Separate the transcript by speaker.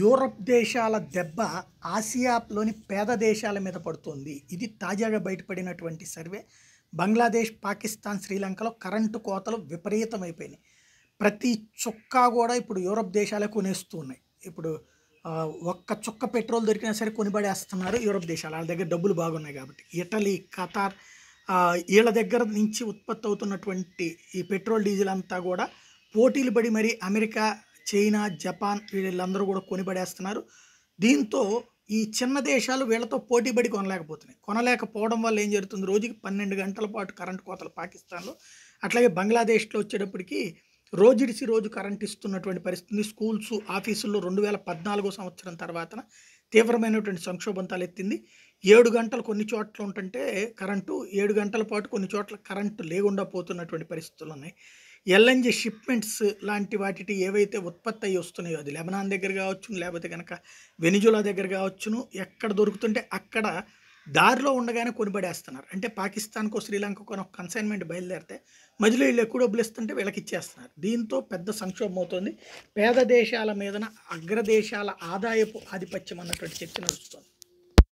Speaker 1: Europe దేశాల దెబ్బ ఆసియాలోని పేద దేశాల మీద పడుతుంది ఇది తాజాగా బయటపడినటువంటి సర్వే బంగ్లాదేశ్ పాకిస్తాన్ శ్రీలంకలో కరెంటు కోతలు విపరీతమైపోయినాయి ప్రతి చుక్క కూడా ఇప్పుడు యూరప్ దేశాలే కొనేస్తున్నాయి ఇప్పుడు ఒక్క చుక్క పెట్రోల్ దొరికినా సరే కొనిబడేస్తున్నారు యూరప్ దేశాలు వాళ్ళ దగ్గర డబ్బులు బాగున్నాయి కాబట్టి ఇటలీ ఖతార్ వీళ్ళ దగ్గర నుంచి ఉత్పత్తి అవుతున్నటువంటి ఈ పెట్రోల్ డీజిల్ అంతా కూడా పోటీలు పడి మరి అమెరికా చైనా జపాన్ వీళ్ళందరూ కూడా కొనిపడేస్తున్నారు దీంతో ఈ చిన్న దేశాలు వీళ్ళతో పోటీపడి కొనలేకపోతున్నాయి కొనలేకపోవడం వల్ల ఏం జరుగుతుంది రోజుకి పన్నెండు గంటల పాటు కరెంటు కోతలు పాకిస్తాన్లో అట్లాగే బంగ్లాదేశ్లో వచ్చేటప్పటికి రోజుడిసి రోజు కరెంట్ ఇస్తున్నటువంటి పరిస్థితి స్కూల్స్ ఆఫీసుల్లో రెండు వేల పద్నాలుగో సంవత్సరం తర్వాత తీవ్రమైనటువంటి సంక్షోభం తలెత్తింది ఏడు గంటలు కొన్ని చోట్ల ఉంటుంటే కరెంటు ఏడు గంటల పాటు కొన్ని చోట్ల కరెంటు లేకుండా పోతున్నటువంటి పరిస్థితులు ఉన్నాయి ఎల్ఎన్జి షిప్మెంట్స్ లాంటి వాటికి ఏవైతే ఉత్పత్తి అయ్యి వస్తున్నాయో అది లెబనాన్ దగ్గర కావచ్చు లేకపోతే కనుక వెనిజులా దగ్గర కావచ్చును ఎక్కడ దొరుకుతుంటే అక్కడ దారిలో ఉండగానే కొనిపడేస్తున్నారు అంటే పాకిస్తాన్కో శ్రీలంకకో ఒక కన్సైన్మెంట్ బయలుదేరితే మధ్యలో వీళ్ళు ఎక్కువ డబ్బులు ఇస్తుంటే వీళ్ళకి ఇచ్చేస్తున్నారు దీంతో పెద్ద సంక్షోభం అవుతుంది పేద దేశాల మీదన అగ్రదేశాల ఆదాయపు ఆధిపత్యం అన్నటువంటి చర్చ నడుస్తుంది